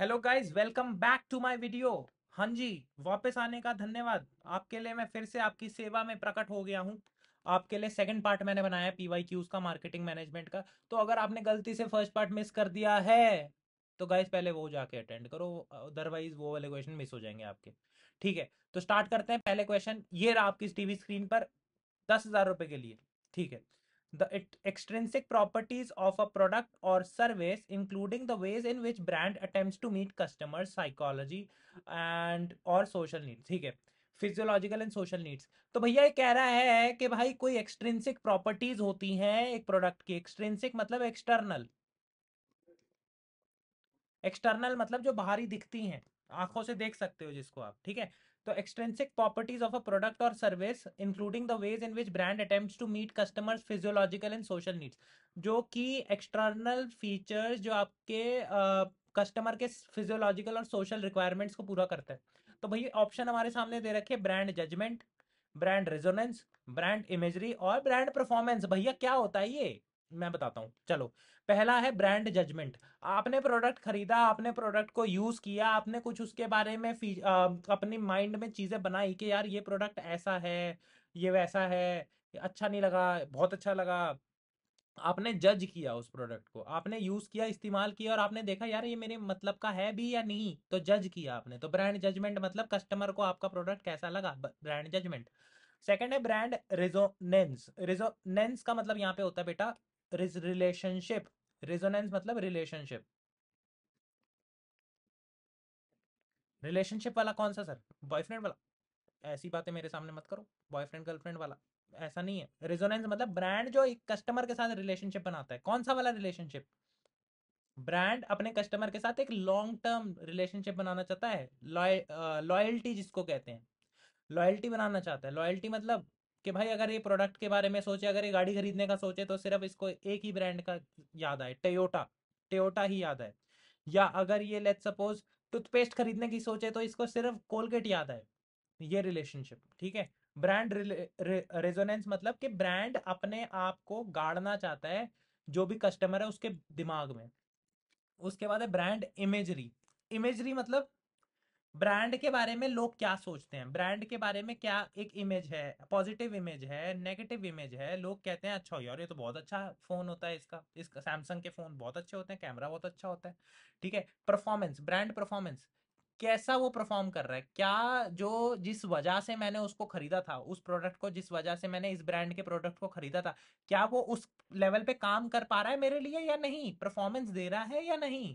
Hello guys welcome back to my video हाँ जी वापस आने का धन्यवाद आपके लिए मैं फिर से आपकी सेवा में प्रकट हो गया हूँ आपके लिए सेकंड पार्ट मैंने बनाया पीवाई क्यूज का मार्केटिंग मैनेजमेंट का तो अगर आपने गलती से फर्स्ट पार्ट मिस कर दिया है तो गाइस पहले वो जाके अटेंड करो अदरवाइज वो वाले क्वेश्चन मिस हो जाएंगे आपके ठीक है तो स्टार्ट करते हैं पहले क्वेश्चन ये रहा आपकी टीवी स्क्रीन पर दस हजार रुपए के लिए ठीक है the extrinsic properties of a product or service including the ways in which brand attempts to meet customers psychology and or social needs theek hai physiological and social needs तो भैया ये कह रहा है कि भाई कोई एक्सट्रिंसिक प्रॉपर्टीज होती हैं एक प्रोडक्ट की एक्सट्रिंसिक मतलब एक्सटर्नल एक्सटर्नल मतलब जो बाहरी दिखती हैं आंखों से देख सकते हो जिसको आप ठीक है तो extrinsic properties of a product और service including the ways in which brand attempts to meet customers physiological and social needs जो कि एक्सटर्नल फीचर्स जो आपके कस्टमर uh, के फिजियोलॉजिकल और सोशल रिक्वायरमेंट्स को पूरा करते हैं तो भाई ऑप्शन हमारे सामने दे रखे brand judgement brand resonance brand imagery और ब्रांड परफॉर्मेंस भैया क्या होता है ये मैं बताता हूँ चलो पहला है ब्रांड जजमेंट आपने प्रोडक्ट खरीदा आपने प्रोडक्ट को यूज किया आपने कुछ उसके बारे में आ, अपनी माइंड में चीजें बनाई कि यार ये प्रोडक्ट ऐसा है ये वैसा है अच्छा नहीं लगा बहुत अच्छा लगा आपने जज किया उस प्रोडक्ट को आपने यूज किया इस्तेमाल किया और आपने देखा यार ये मेरे मतलब का है भी या नहीं तो जज किया आपने तो ब्रांड जजमेंट मतलब कस्टमर को आपका प्रोडक्ट कैसा लगा ब्रांड जजमेंट सेकंड है ब्रांड रिजोनेंस रिजोनेंस का मतलब यहाँ पे होता है बेटा रिलेशनशिप रेजोनेंस मतलब रिलेशनशिप रिलेशनशिप वाला कौन सा सर बॉयफ्रेंड वाला ऐसी बातें मेरे सामने मत करो बॉयफ्रेंड गर्लफ्रेंड वाला ऐसा नहीं है रेजोनेंस मतलब ब्रांड जो एक कस्टमर के साथ रिलेशनशिप बनाता है कौन सा वाला रिलेशनशिप ब्रांड अपने कस्टमर के साथ एक लॉन्ग टर्म रिलेशनशिप बनाना चाहता है लॉयल्टी जिसको कहते हैं लॉयल्टी बनाना चाहता है लॉयल्टी मतलब कि भाई अगर ये प्रोडक्ट के बारे में सोचे अगर ये गाड़ी खरीदने का सोचे तो सिर्फ इसको एक ही ब्रांड का याद आए टयोटा टयोटा ही याद आए या अगर ये लेट सपोज टूथपेस्ट खरीदने की सोचे तो इसको सिर्फ कोलगेट याद आए ये रिलेशनशिप ठीक है ब्रांड रेजोनेंस मतलब कि ब्रांड अपने आप को गाड़ना चाहता है जो भी कस्टमर है उसके दिमाग में उसके बाद है ब्रांड इमेजरी इमेजरी मतलब ब्रांड के बारे में लोग क्या सोचते हैं ब्रांड के बारे में क्या एक इमेज है पॉजिटिव इमेज है नेगेटिव इमेज है लोग कहते हैं अच्छा यार ये तो बहुत अच्छा फोन होता है इसका इसका सैमसंग के फोन बहुत अच्छे होते हैं कैमरा बहुत अच्छा होता है ठीक है परफॉर्मेंस ब्रांड परफॉर्मेंस कैसा वो परफॉर्म कर रहा है क्या जो जिस वजह से मैंने उसको खरीदा था उस प्रोडक्ट को जिस वजह से मैंने इस ब्रांड के प्रोडक्ट को खरीदा था क्या वो उस लेवल पे काम कर पा रहा है मेरे लिए या नहीं परफॉर्मेंस दे रहा है या नहीं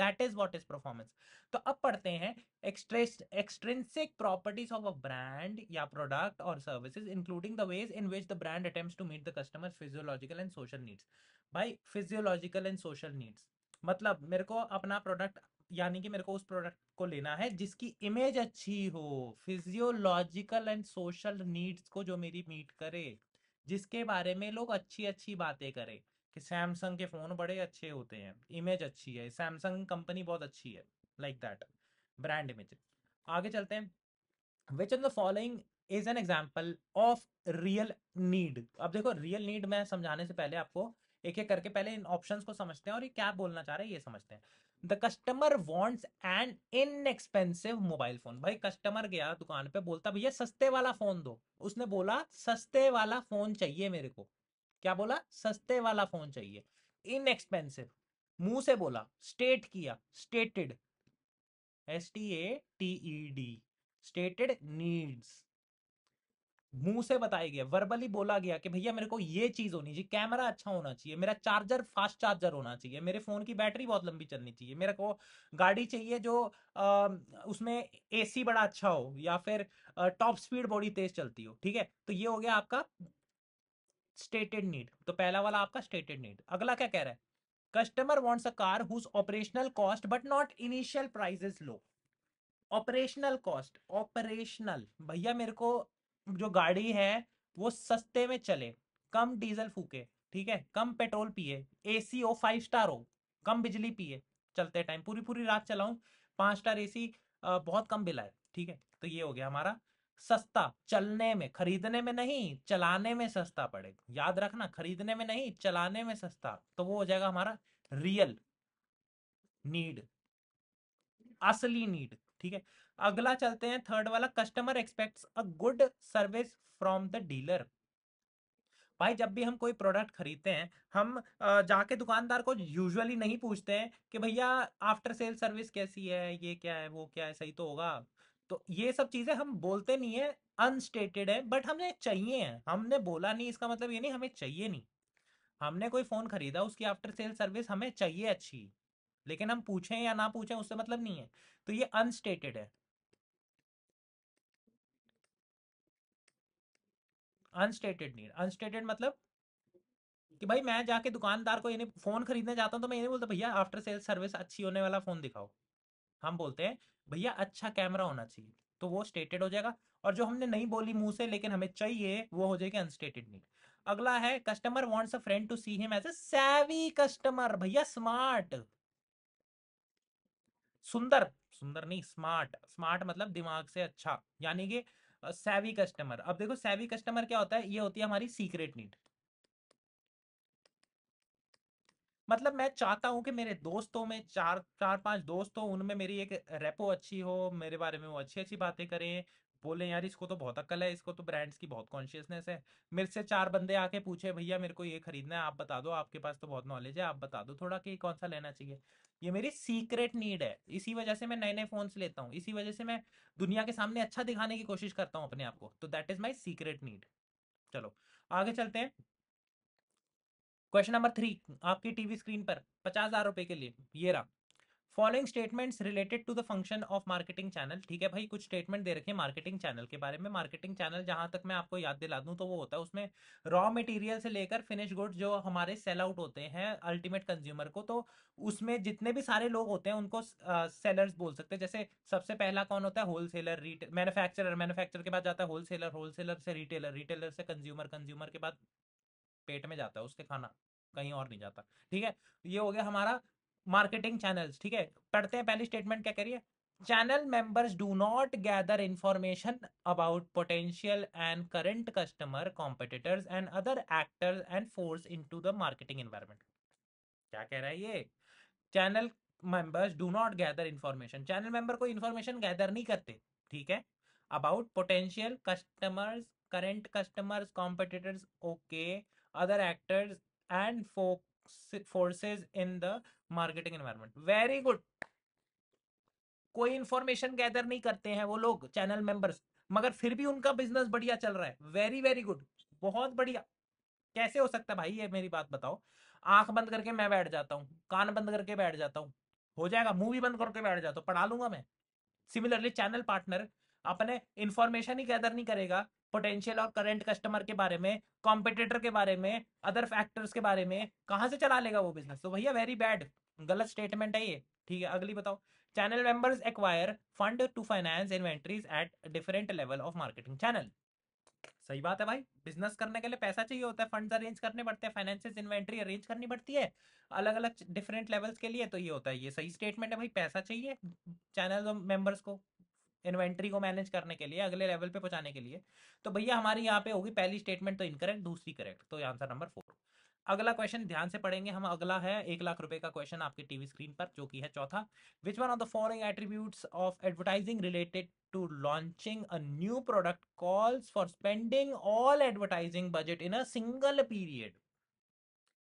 that is what is performance तो अब पढ़ते हैं extrinsic properties of a brand या प्रोडक्ट और services including the ways in which the brand attempt to meet the customer physiological and social needs by physiological and social needs मतलब मेरे को अपना प्रोडक्ट यानी कि मेरे को उस प्रोडक्ट को लेना है जिसकी इमेज अच्छी हो फिजियोलॉजिकल एंड सोशल नीड्स को जो मेरी मीट करे जिसके बारे में लोग अच्छी अच्छी बातें करें कि सैमसंग के फ़ोन बड़े अच्छे होते हैं इमेज अच्छी है सैमसंग कंपनी बहुत अच्छी है लाइक दैट ब्रांड इमेज आगे चलते हैं which of the following is an example of real need अब देखो रियल नीड में समझाने से पहले आपको एक एक करके पहले इन ऑप्शंस को समझते हैं और ये क्या बोलना चाह रहे हैं ये समझते हैं the customer wants and inexpensive mobile phone भाई कस्टमर गया दुकान पे बोलता भैया सस्ते वाला फोन दो उसने बोला सस्ते वाला फोन चाहिए मेरे को क्या बोला सस्ते वाला फोन चाहिए इनएक्सपेंसिव मुंह से बोला स्टेट किया stated S T A T D stated needs मुंह से बताया गया वर्बली बोला गया कि भैया मेरे को ये चीज होनी चाहिए कैमरा अच्छा होना चाहिए मेरा चार्जर फास्ट चार्जर होना चाहिए मेरे फोन की बैटरी बहुत लंबी चलनी चाहिए मेरे को गाड़ी चाहिए जो आ, उसमें एसी बड़ा अच्छा हो या फिर टॉप स्पीड बड़ी तेज चलती हो ठीक है तो ये हो गया आपका स्टेटेड नीड तो पहला वाला आपका स्टेटेड नीड अगला क्या कह रहा है customer wants a car whose operational cost but not initial price is low operational cost operational भैया मेरे को जो गाड़ी है वो सस्ते में चले कम डीजल फूके ठीक है कम पेट्रोल पिए एसी हो फाइव स्टार हो कम बिजली पिए चलते टाइम पूरी पूरी रात चलाऊं पांच स्टार एसी बहुत कम बिल आए ठीक है तो ये हो गया हमारा सस्ता चलने में खरीदने में नहीं चलाने में सस्ता पड़ेगा याद रखना खरीदने में नहीं चलाने में सस्ता तो वो हो जाएगा हमारा रियल नीड असली नीड ठीक है अगला चलते हैं थर्ड वाला customer expects a good service from the dealer भाई जब भी हम कोई प्रोडक्ट खरीदते हैं हम जाके दुकानदार को यूजुअली नहीं पूछते हैं कि भैया आफ्टर सेल सर्विस कैसी है ये क्या है वो क्या है सही तो होगा तो ये सब चीजें हम बोलते नहीं है अनस्टेटेड है बट हमें चाहिए है हमने बोला नहीं इसका मतलब ये नहीं हमें चाहिए नहीं हमने कोई फोन खरीदा उसकी आफ्टर सेल सर्विस हमें चाहिए अच्छी लेकिन हम पूछे या ना पूछे उससे मतलब नहीं है तो ये अनस्टेटेड है अनस्टेटेड नीड अनस्टेटेड मतलब कि भाई मैं जाके दुकानदार को फोन खरीदने जाता हूँ तो मैं ये नहीं बोलता भैया आफ्टर सेल सर्विस अच्छी होने वाला फोन दिखाओ हम बोलते हैं भैया अच्छा कैमरा होना चाहिए तो वो स्टेटेड हो जाएगा और जो हमने नहीं बोली मुंह से लेकिन हमें चाहिए वो हो जाएगी अनस्टेटेड नीड अगला है customer wants a friend to see him as a savvy customer भैया स्मार्ट सुंदर सुंदर नहीं स्मार्ट स्मार्ट मतलब दिमाग से अच्छा यानी कि सैवी कस्टमर अब देखो सैवी कस्टमर क्या होता है ये होती है हमारी सीक्रेट नीड मतलब मैं चाहता हूँ कि मेरे दोस्तों में चार चार पांच दोस्त हो उनमें मेरी एक रेपो अच्छी हो मेरे बारे में वो अच्छी अच्छी बातें करें बोले यार इसको तो बहुत अकल है इसको तो ब्रांड्स की बहुत कॉन्शियसनेस है मेरे से चार बंदे आके पूछे भैया मेरे को ये खरीदना है आप बता दो आपके पास तो बहुत नॉलेज है आप बता दो थोड़ा कि कौन सा लेना चाहिए ये मेरी सीक्रेट नीड है इसी वजह से मैं नए नए फोन्स लेता हूँ इसी वजह से मैं दुनिया के सामने अच्छा दिखाने की कोशिश करता हूँ अपने आप को तो that is my secret need चलो आगे चलते हैं क्वेश्चन नंबर थ्री आपकी टीवी स्क्रीन पर पचास हजार रुपए के लिए ये रहा following statements related to the function of marketing channel ठीक है भाई कुछ स्टेटमेंट दे रखे मार्केटिंग चैनल के बारे में मार्केटिंग चैनल जहां तक मैं आपको याद दिला दूं तो वो होता है उसमें रॉ मटेरियल से लेकर फिनिश गुड जो हमारे सेल आउट होते हैं अल्टीमेट कंज्यूमर को तो उसमें जितने भी सारे लोग होते हैं उनको सेलर्स बोल सकते हैं जैसे सबसे पहला कौन होता है होलसेलर मैन्युफैक्चरर मैन्युफैक्चरर के बाद जाता है होलसेलर होलसेलर से रिटेलर रिटेलर से कंज्यूमर कंज्यूमर के बाद पेट में जाता है उसके खाना कहीं और नहीं जाता ठीक है ये हो गया हमारा मार्केटिंग चैनल्स ठीक है पढ़ते हैं पहली स्टेटमेंट क्या करिए channel members do not gather information about potential and current customer competitors and other actors and force into the marketing environment क्या कह रहा है ये channel members do not gather information channel member को इन्फॉर्मेशन गैदर नहीं करते ठीक है about potential customers current customers competitors okay other actors and folks forces in the marketing environment. Very good. कोई इंफॉर्मेशन गैदर नहीं करते हैं वो लोग चैनल मेंबर्स मगर फिर भी उनका बिजनेस बढ़िया चल रहा है वेरी वेरी गुड बहुत बढ़िया कैसे हो सकता है भाई ये मेरी बात बताओ आंख बंद करके मैं बैठ जाता हूँ कान बंद करके बैठ जाता हूँ हो जाएगा मूवी बंद करके बैठ जाता हूँ पढ़ा लूंगा मैं सिमिलरली चैनल पार्टनर अपने इन्फॉर्मेशन ही गैदर नहीं करेगा पोटेंशियल और करंट कस्टमर के बारे में कॉम्पिटेटर के बारे में अदर फैक्टर्स के बारे में कहाँ से चला लेगा वो बिजनेस तो भैया वेरी बैड गलत स्टेटमेंट है ये ठीक है अगली बताओ channel members acquire fund to finance inventories at different level of marketing channel सही बात है भाई बिजनेस करने के लिए पैसा चाहिए होता है फंड्स अरेंज करने पड़ते हैं फाइनेंसेस इन्वेंट्री अरेंज करनी पड़ती है अलग अलग डिफरेंट लेवल्स के लिए तो ये होता है ये सही स्टेटमेंट है भाई पैसा चाहिए चैनल मेंबर्स को इन्वेंट्री को मैनेज करने के लिए अगले लेवल पे पहुंचाने के लिए तो भैया हमारी यहाँ पे होगी पहली स्टेटमेंट तो इनकरेक्ट दूसरी करेक्ट तो आंसर नंबर फोर अगला क्वेश्चन ध्यान से पढ़ेंगे हम अगला है एक लाख रुपए का क्वेश्चन आपके टीवी स्क्रीन पर जो कि है चौथा which one of the following attributes of advertising related to launching a new product calls for spending all advertising budget in a single period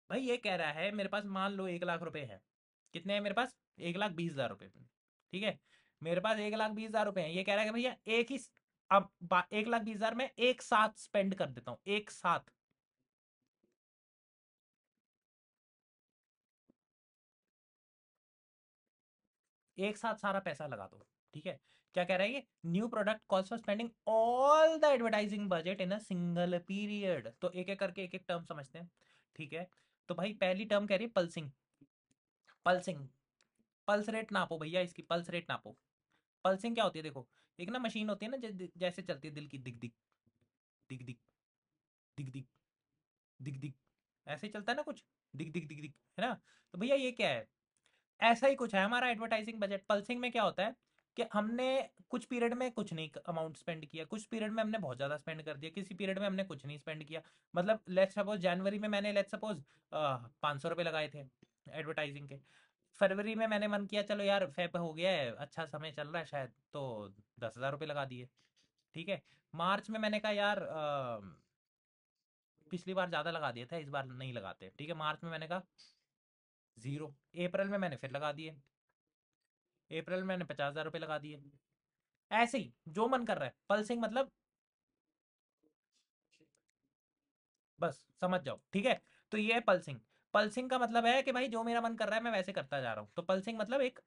भाई ये कह रहा है मेरे पास मान लो एक लाख रुपए है कितने हैं मेरे पास एक लाख बीस हजार रुपए ठीक है मेरे पास एक लाख बीस हजार रुपए है ये कह रहा है भैया एक ही अब एक लाख बीस हजार में एक साथ स्पेंड कर देता हूं एक साथ एक साथ सारा पैसा लगा दो ठीक है क्या कह रहा है ये new product calls for spending all the advertising budget in a single period तो एक एक करके एक एक टर्म समझते हैं ठीक है तो भाई पहली टर्म कह रही है पल्सिंग पल्सिंग पल्स रेट नापो भैया इसकी पल्स रेट नापो पल्सिंग क्या होती है देखो एक ना मशीन होती है ना जैसे चलती है दिल की दिख दिख दिख दिख दिख दिख दिख दिख ऐसे चलता है ना कुछ दिख दिख दिख दिख है ना तो भैया ये क्या है ऐसा ही कुछ है हमारा एडवर्टाइजिंग बजट पल्सिंग में क्या होता है कि हमने कुछ पीरियड में कुछ नहीं अमाउंट स्पेंड किया कुछ पीरियड में हमने बहुत ज़्यादा स्पेंड कर दिया किसी पीरियड में हमने कुछ नहीं स्पेंड किया मतलब लेट्स सपोज जनवरी में मैंने लेट्स सपोज पाँच सौ रुपये लगाए थे एडवर्टाइजिंग के फरवरी में मैंने मन किया चलो यार फेब हो गया है अच्छा समय चल रहा है शायद तो दस हजार रुपये लगा दिए ठीक है मार्च में मैंने कहा यार आ, पिछली बार ज़्यादा लगा दिया था इस बार नहीं लगाते ठीक है मार्च में मैंने कहा ज़ीरो अप्रैल में मैंने फिर लगा दिए अप्रैल में मैंने पचास हज़ार रुपये लगा दिए ऐसे ही जो मन कर रहा है पल्सिंग मतलब बस समझ जाओ ठीक है तो ये है पल्सिंग पल्सिंग का मतलब है कि भाई जो मेरा मन कर रहा है मैं वैसे करता जा रहा हूँ तो पल्सिंग मतलब एक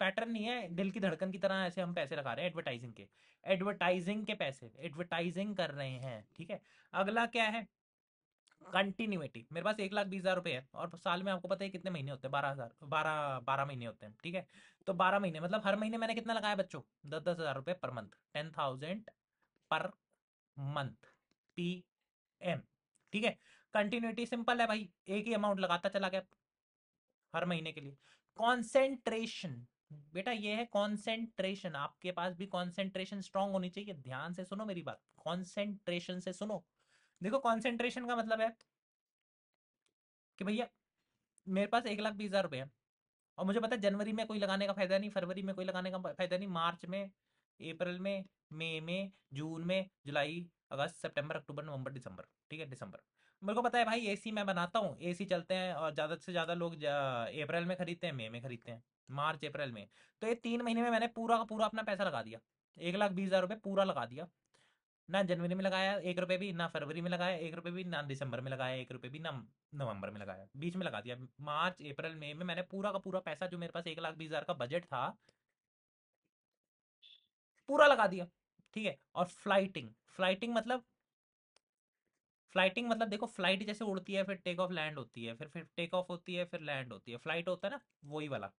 पैटर्न नहीं है दिल की धड़कन की तरह ऐसे हम पैसे लगा रहे हैं एडवर्टाइजिंग के एडवर्टाइजिंग के पैसे एडवर्टाइजिंग कर रहे हैं ठीक है अगला क्या है कंटिन्यूटी मेरे पास एक लाख बीस हजार रुपए है और साल में आपको पता है कितने महीने होते हैं बारह हजार बारह बारह महीने होते हैं ठीक है तो बारह महीने मतलब हर महीने मैंने कितना लगाया बच्चों दस दस हजार रुपये per month ten thousand per month P M ठीक है कंटिन्यूटी सिंपल है भाई एक ही अमाउंट लगाता चला गया हर महीने के लिए कॉन्सेंट्रेशन बेटा ये है कॉन्सेंट्रेशन आपके पास भी कॉन्सेंट्रेशन स्ट्रांग होनी चाहिए ध्यान से सुनो मेरी बात कॉन्सेंट्रेशन से सुनो देखो कॉन्सेंट्रेशन का मतलब है कि भैया मेरे पास एक लाख बीस हजार रुपये है और मुझे पता है जनवरी में कोई लगाने का फायदा नहीं फरवरी में कोई लगाने का फायदा नहीं मार्च में अप्रैल में मई में जून में जुलाई अगस्त सितंबर अक्टूबर नवंबर दिसंबर ठीक है दिसंबर मेरे को पता है भाई एसी मैं बनाता हूँ एसी चलते हैं और ज़्यादा से ज़्यादा लोग अप्रैल में खरीदते हैं मई में खरीदते हैं मार्च अप्रैल में तो ये तीन महीने में मैंने पूरा का पूरा अपना पैसा लगा दिया एक लाख बीस हज़ार रुपये पूरा लगा दिया ना जनवरी में लगाया एक रुपये भी ना फरवरी में लगाया एक रुपये भी ना दिसंबर में लगाया एक रुपये भी ना नवंबर में लगाया बीच में लगा दिया मार्च अप्रैल मई में मैंने पूरा का पूरा पैसा जो मेरे पास एक लाख बीस हज़ार का बजट था पूरा लगा दिया ठीक है और फ्लाइटिंग फ्लाइटिंग मतलब फ्लाइटिंग मतलब देखो फ्लाइट जैसे उड़ती है फिर टेक ऑफ लैंड होती है फिर फिर टेक ऑफ होती है फिर लैंड होती है फ्लाइट होता है ना वही वाला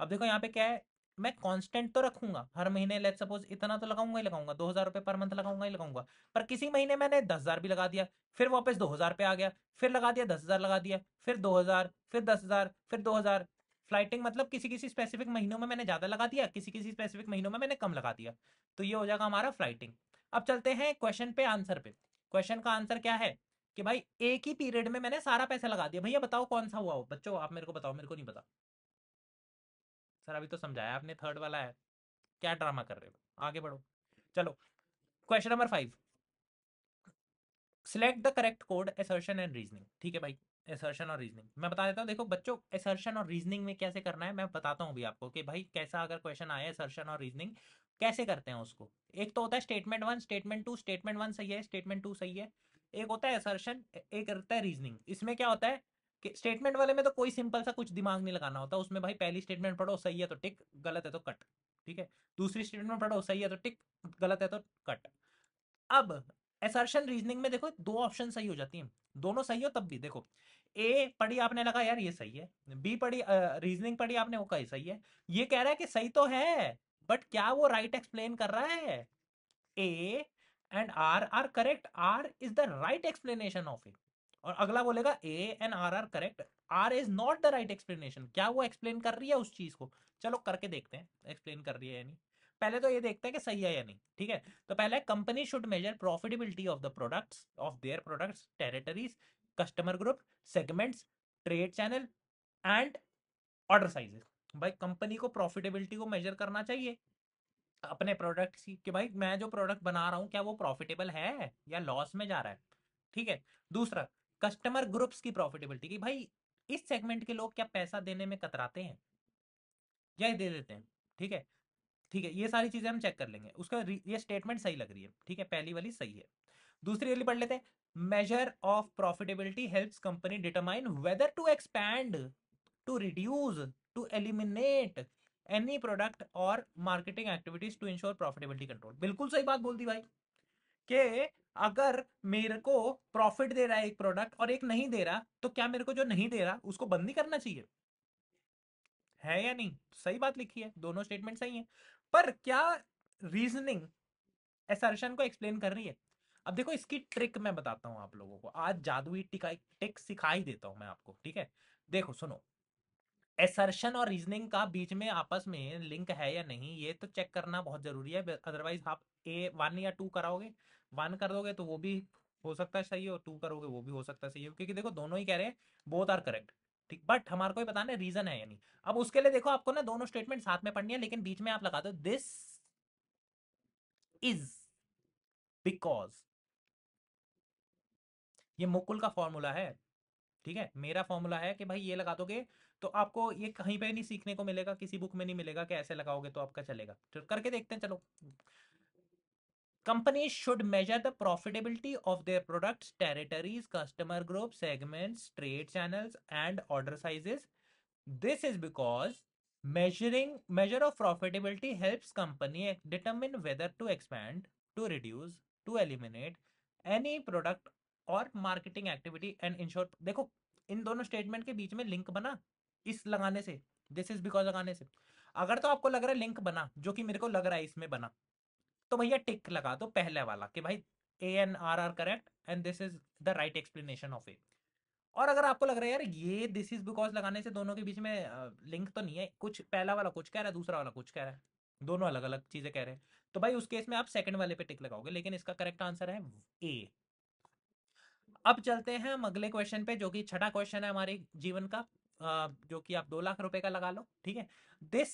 अब देखो यहाँ पे क्या है मैं कांस्टेंट तो रखूंगा हर महीने लेट सपोज इतना तो लगाऊंगा ही लगाऊंगा दो हजार रुपये पर मंथ लगाऊंगा ही लगाऊंगा पर किसी महीने मैंने दस हजार भी लगा दिया फिर वापस दो हजार पे आ गया फिर लगा दिया दस हजार लगा दिया फिर दो हजार फिर दस हजार फिर दो हजार फ्लाइटिंग मतलब किसी किसी स्पेसिफिक महीनों में मैंने ज्यादा लगा दिया किसी किसी स्पेसिफिक महीनों में मैंने कम लगा दिया तो ये हो जाएगा हमारा फ्लाइटिंग अब चलते हैं क्वेश्चन पे आंसर पे क्वेश्चन का आंसर क्या है कि भाई एक ही पीरियड में मैंने सारा पैसा लगा दिया भैया बताओ कौन सा हुआ हो बच्चों आप मेरे को बताओ मेरे को नहीं पता सर अभी तो समझाया आपने थर्ड वाला है क्या ड्रामा कर रहे हो आगे बढ़ो चलो question number five select the correct code assertion and reasoning ठीक है भाई एसर्शन और रीजनिंग मैं बता देता हूँ देखो बच्चों एसर्शन और रीजनिंग में कैसे करना है मैं बताता हूँ भी आपको कि भाई कैसा अगर क्वेश्चन आया एसर्शन और रीजनिंग कैसे करते हैं उसको एक तो होता है statement one statement two statement one सही है स्टेटमेंट टू सही है एक होता है असर्शन एक होता है रीजनिंग इसमें क्या होता है कि स्टेटमेंट वाले में तो कोई सिंपल सा कुछ दिमाग नहीं लगाना होता उसमें भाई पहली स्टेटमेंट पढ़ो सही है तो टिक गलत है तो कट ठीक है दूसरी स्टेटमेंट पढ़ो सही है तो टिक गलत है तो कट अब एसर्शन रीजनिंग में देखो दो ऑप्शन सही हो जाती हैं दोनों सही हो तब भी देखो ए पढ़ी आपने लगा यार ये सही है बी पढ़ी रीजनिंग पढ़ी आपने वो कही सही है ये कह रहा है कि सही तो है बट क्या वो राइट right एक्सप्लेन कर रहा है A and R are correct R is the right explanation of it और अगला बोलेगा A and R are correct R is not the right explanation क्या वो एक्सप्लेन कर रही है उस चीज को चलो करके देखते हैं एक्सप्लेन कर रही है यानी पहले तो ये देखते हैं कि सही है या नहीं ठीक है तो पहले company should measure profitability of the products of their products territories customer group segments trade channel and order sizes भाई कंपनी को प्रॉफिटेबिलिटी को मेजर करना चाहिए अपने प्रोडक्ट की कि भाई मैं जो प्रोडक्ट बना रहा हूँ क्या वो प्रॉफिटेबल है या लॉस में जा रहा है ठीक है दूसरा कस्टमर ग्रुप्स की प्रॉफिटेबिलिटी की भाई इस सेगमेंट के लोग क्या पैसा देने में कतराते हैं या दे देते हैं ठीक है ठीक है ये सारी चीजें हम चेक कर लेंगे उसका ये स्टेटमेंट सही लग रही है ठीक है पहली वाली सही है दूसरी वाली पढ़ लेते हैं measure of profitability helps company determine whether to expand to reduce to eliminate any product और marketing activities to ensure profitability control बिल्कुल सही बात बोल दी भाई के अगर मेरे को प्रॉफिट दे रहा है एक प्रोडक्ट और एक नहीं दे रहा तो क्या मेरे को जो नहीं दे रहा उसको बंद नहीं करना चाहिए है या नहीं सही बात लिखी है दोनों स्टेटमेंट सही है पर क्या रीजनिंग एसर्शन को एक्सप्लेन कर रही है अब देखो इसकी ट्रिक मैं बताता हूं आप लोगों को आज जादुई टिका टिक सिखा ही देता हूं मैं आपको ठीक है देखो सुनो एसर्शन और रीजनिंग का बीच में आपस में लिंक है या नहीं ये तो चेक करना बहुत जरूरी है अदरवाइज आप ए वन या टू कराओगे वन कर दोगे तो वो भी हो सकता है सही और टू करोगे वो भी हो सकता है सही क्योंकि देखो दोनों ही कह रहे हैं बोथ आर करेक्ट ठीक बट हमारे को ही बताना रीजन है यानी अब उसके लिए देखो आपको ना दोनों स्टेटमेंट साथ में पढ़नी है लेकिन बीच में आप लगा दो दिस इज बिकॉज ये मुकुल का फॉर्मूला है ठीक है मेरा फॉर्मूला है कि भाई ये लगा दोगे तो आपको ये कहीं पर नहीं सीखने को मिलेगा किसी बुक में नहीं मिलेगा कि ऐसे लगाओगे तो आपका चलेगा तो करके देखते हैं चलो company should measure the profitability of their products territories customer group segments trade channels and order sizes this is because measuring measure of profitability helps company determine whether to expand to reduce to eliminate any product और marketing activity and ensure देखो इन दोनों statement के बीच में link बना इस लगाने से दिस इज बिकॉज लगाने से अगर तो आपको लग रहा है लिंक बना जो कि मेरे को लग रहा है इसमें बना तो भैया टिक लगा दो पहले वाला कि भाई A and R are correct and this is the right explanation of A और अगर आपको लग रहा है यार ये दिस इज बिकॉज लगाने से दोनों के बीच में लिंक तो नहीं है कुछ पहला वाला कुछ कह रहा है दूसरा वाला कुछ कह रहा है दोनों अलग अलग चीजें कह रहे हैं तो भाई उस केस में आप सेकंड वाले पे टिक लगाओगे लेकिन इसका करेक्ट आंसर है ए अब चलते हैं हम अगले क्वेश्चन पे जो कि छठा क्वेश्चन है हमारे जीवन का जो कि आप दो लाख रुपए का लगा लो ठीक है this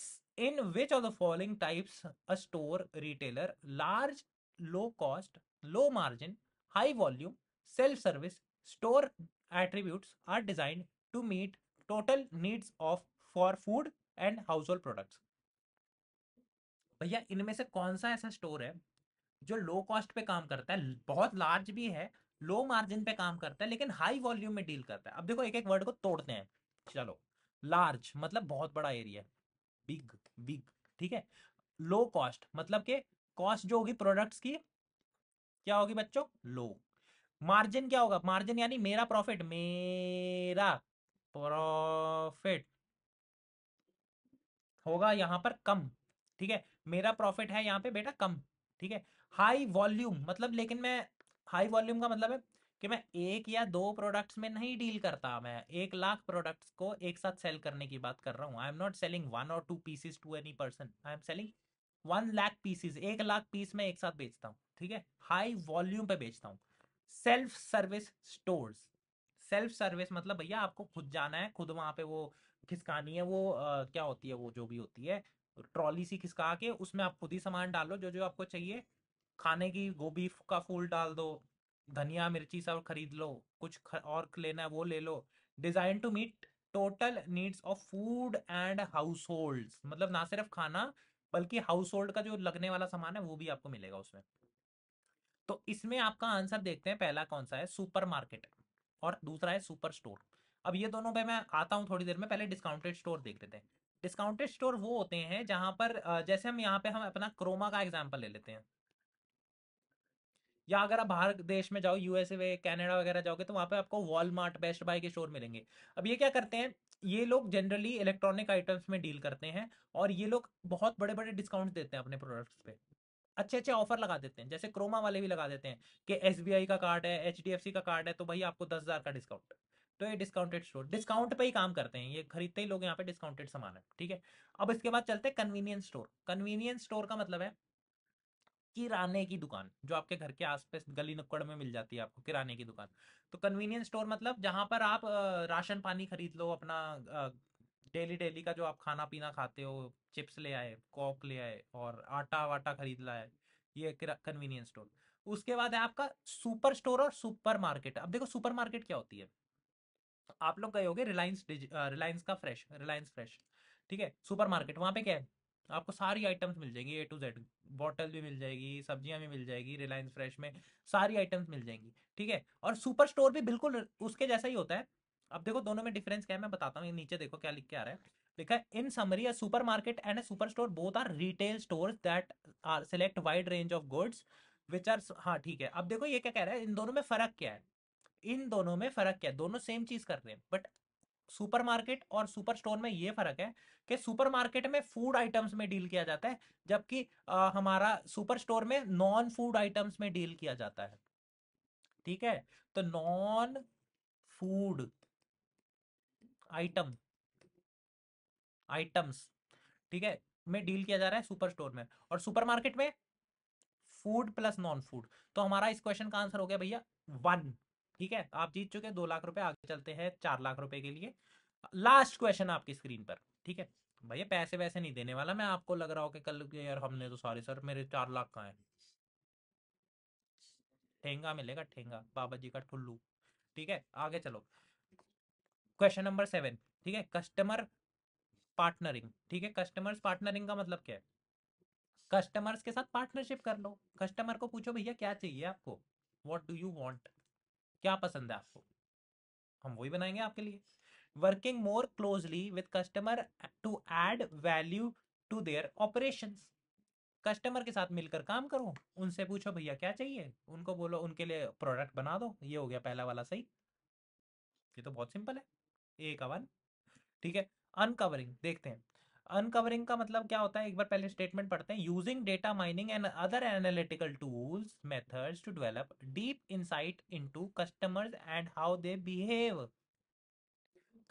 in which of the following types a store retailer large low cost low margin high volume self service store attributes are design to meet total needs of for food and household products भैया इनमें से कौन सा ऐसा store है जो low cost पे काम करता है बहुत लार्ज भी है लो मार्जिन पे काम करता है लेकिन हाई वॉल्यूम में डील करता है अब देखो एक एक वर्ड को तोड़ते हैं चलो अच्छा लार्ज मतलब बहुत बड़ा एरिया बिग बिग ठीक है लो कॉस्ट मतलब के कॉस्ट जो होगी प्रोडक्ट्स की क्या होगी बच्चों लो मार्जिन क्या होगा मार्जिन यानी मेरा प्रॉफिट मेरा प्रॉफिट होगा यहां पर कम ठीक है मेरा प्रॉफिट है यहां पे बेटा कम ठीक है हाई वॉल्यूम मतलब लेकिन मैं हाई वॉल्यूम का मतलब है कि मैं एक या दो प्रोडक्ट्स में नहीं डील करता मैं एक लाख प्रोडक्ट्स को एक साथ सेल करने की बात कर रहा हूँ I am not selling one और two pieces to any person I am selling one lakh pieces एक लाख पीस में एक साथ बेचता हूँ ठीक है हाई वॉल्यूम पे बेचता हूँ self service store self service मतलब भैया आपको खुद जाना है खुद वहाँ पे वो खिसकानी है वो आ, क्या होती है वो जो भी होती है ट्रॉली सी खिसका के उसमें आप खुद ही सामान डालो जो जो आपको चाहिए खाने की गोभी का फूल डाल दो धनिया मिर्ची सब खरीद लो कुछ खर, और लेना है वो ले लो design to meet total needs of food and household मतलब ना सिर्फ खाना बल्कि हाउस होल्ड का जो लगने वाला सामान है वो भी आपको मिलेगा उसमें तो इसमें आपका आंसर देखते हैं पहला कौन सा है सुपर मार्केट और दूसरा है सुपर स्टोर अब ये दोनों पे मैं आता हूँ थोड़ी देर में पहले डिस्काउंटेड स्टोर देख लेते हैं डिस्काउंटेड स्टोर वो होते हैं जहाँ पर जैसे हम यहाँ पे हम अपना क्रोमा का एग्जाम्पल ले लेते हैं या अगर आप बाहर देश में जाओ यूएसए वे कैनेडा वगैरह जाओगे तो वहाँ पे आपको वॉलमार्ट बेस्ट बाय के स्टोर मिलेंगे अब ये क्या करते हैं ये लोग जनरली इलेक्ट्रॉनिक आइटम्स में डील करते हैं और ये लोग बहुत बड़े बड़े डिस्काउंट देते हैं अपने प्रोडक्ट्स पे अच्छे अच्छे ऑफर लगा देते हैं जैसे क्रोमा वाले भी लगा देते हैं कि एस का कार्ड है एच का कार्ड है तो भाई आपको दस का डिस्काउंट तो ये डिस्काउंटेड स्टोर डिस्काउंट पे ही काम करते हैं ये खरीदते ही लोग यहाँ पे डिस्काउंटेड सामान है ठीक है अब इसके बाद चलते हैं कन्वीनियंस स्टोर कन्वीनियंस स्टोर का मतलब है किराने की दुकान जो आपके घर के आसपास गली नुक्कड़ में मिल जाती है आपको किराने की दुकान तो कन्वीनियंस स्टोर मतलब जहां पर आप राशन पानी खरीद लो अपना डेली डेली का जो आप खाना पीना खाते हो चिप्स ले आए कॉक ले आए और आटा वाटा खरीद लाए ये कन्वीनियंस स्टोर उसके बाद है आपका सुपर स्टोर और सुपर मार्केट अब देखो सुपर मार्केट क्या होती है आप लोग गए होगे रिलायंस रिलायंस का फ्रेश रिलायंस फ्रेश ठीक है सुपर मार्केट वहां पे क्या है आपको सारी आइटम्स मिल जाएंगी ए टू जेड बॉटल भी मिल जाएगी सब्जियां भी मिल जाएगी रिलायंस फ्रेश में सारी आइटम्स मिल जाएंगी ठीक है और सुपर स्टोर भी बिल्कुल उसके जैसा ही होता है अब देखो दोनों में डिफरेंस क्या है मैं बताता हूँ नीचे देखो क्या लिख के आ रहा है लिखा है in summary a super market and a super store both are retail store that are select wide range of goods which are हाँ ठीक है अब देखो ये क्या कह रहा है इन दोनों में फर्क क्या है इन दोनों में फर्क क्या है दोनों सेम चीज कर रहे हैं बट सुपरमार्केट और सुपर स्टोर में ये फर्क है कि सुपरमार्केट में फूड आइटम्स में डील किया जाता है जबकि हमारा सुपर स्टोर में नॉन फूड आइटम्स में डील किया जाता है ठीक है तो नॉन फूड आइटम आइटम्स ठीक है में डील किया जा रहा है सुपर स्टोर में और सुपरमार्केट में फूड प्लस नॉन फूड तो हमारा इस क्वेश्चन का आंसर हो गया भैया वन ठीक है आप जीत चुके दो लाख रुपए आगे चलते हैं चार लाख रुपए के लिए लास्ट क्वेश्चन आपकी स्क्रीन पर ठीक है भैया पैसे वैसे नहीं देने वाला मैं आपको लग रहा हूँ कि कल यार हमने तो सॉरी सर मेरे चार लाख का है ठेंगा मिलेगा ठेंगा बाबा जी का ठुल्लू ठीक है आगे चलो क्वेश्चन नंबर सेवन ठीक है कस्टमर पार्टनरिंग ठीक है कस्टमर्स पार्टनरिंग का मतलब क्या है कस्टमर्स के साथ पार्टनरशिप कर लो कस्टमर को पूछो भैया क्या चाहिए आपको वॉट डू यू वॉन्ट क्या पसंद है आपको हम वही बनाएंगे आपके लिए working more closely with customer to add value to their operation customer के साथ मिलकर काम करो उनसे पूछो भैया क्या चाहिए उनको बोलो उनके लिए प्रोडक्ट बना दो ये हो गया पहला वाला सही ये तो बहुत सिंपल है ए का वन ठीक है अनकवरिंग देखते हैं अनकवरिंग का मतलब क्या होता है एक बार पहले स्टेटमेंट पढ़ते हैं using data mining and other analytical tools methods to develop deep insight into customers and how they behave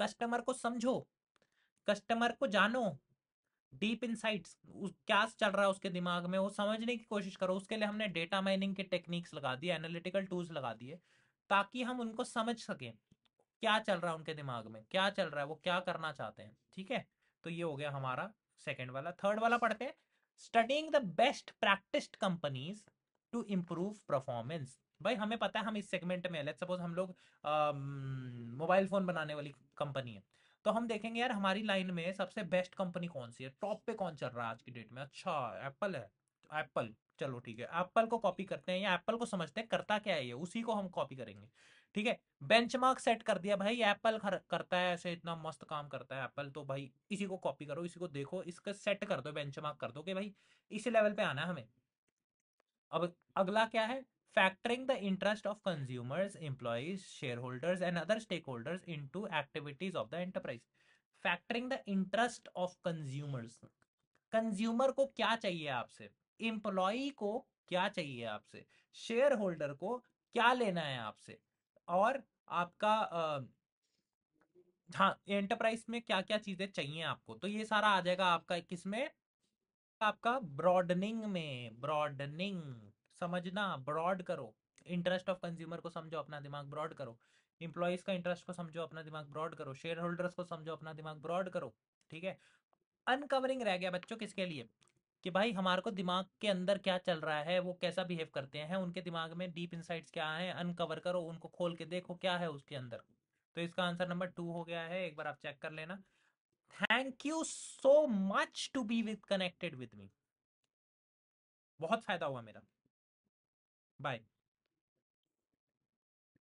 customer को समझो कस्टमर को जानो डीप इनसाइट्स क्या चल रहा है उसके दिमाग में वो समझने की कोशिश करो उसके लिए हमने डेटा माइनिंग के टेक्निक्स लगा दिए एनालिटिकल टूल्स लगा दिए ताकि हम उनको समझ सकें क्या चल रहा है उनके दिमाग में क्या चल रहा है वो क्या करना चाहते हैं ठीक है तो ये हो गया हमारा सेकेंड वाला थर्ड वाला पढ़ते हैं studying the best practice companies to improve performance भाई हमें पता है हम इस सेगमेंट में लेट्स सपोज हम लोग मोबाइल फ़ोन बनाने वाली कंपनी है तो हम देखेंगे यार हमारी लाइन में सबसे बेस्ट कंपनी कौन सी है टॉप पे कौन चल रहा है आज की डेट में अच्छा एप्पल है एप्पल चलो ठीक है एप्पल को कॉपी करते हैं या एप्पल को समझते हैं करता क्या है ये उसी को हम कॉपी करेंगे ठीक है बेंचमार्क सेट कर दिया भाई एप्पल करता है ऐसे इतना मस्त काम करता है एप्पल तो भाई इसी को कॉपी करो इसी को देखो इसका सेट कर दो बेंचमार्क कर दो कि भाई इसी लेवल पे आना है हमें अब अगला क्या है factoring the factoring the interest of consumers employees shareholders and other stakeholders into activities of the enterprise factoring the interest of consumers consumer को क्या चाहिए आपसे एम्प्लॉई को क्या चाहिए आपसे शेयर होल्डर को क्या लेना है आपसे और आपका हाँ एंटरप्राइज में क्या क्या चीजें चाहिए आपको तो ये सारा आ जाएगा आपका किस में आपका ब्रॉडनिंग में ब्रॉडनिंग समझना ब्रॉड करो इंटरेस्ट ऑफ कंज्यूमर को समझो अपना दिमाग ब्रॉड करो इंप्लॉयज का इंटरेस्ट को समझो अपना दिमाग ब्रॉड करो शेयर होल्डर्स को समझो अपना दिमाग ब्रॉड करो ठीक है अनकवरिंग रह गया बच्चों किसके लिए कि भाई हमारे को दिमाग के अंदर क्या चल रहा है वो कैसा बिहेव करते हैं उनके दिमाग में डीप इंसाइट्स क्या है अनकवर करो उनको खोल के देखो क्या है उसके अंदर तो इसका आंसर नंबर टू हो गया है एक बार आप चेक कर लेना thank you so much to be with connected with me बहुत फायदा हुआ मेरा बाय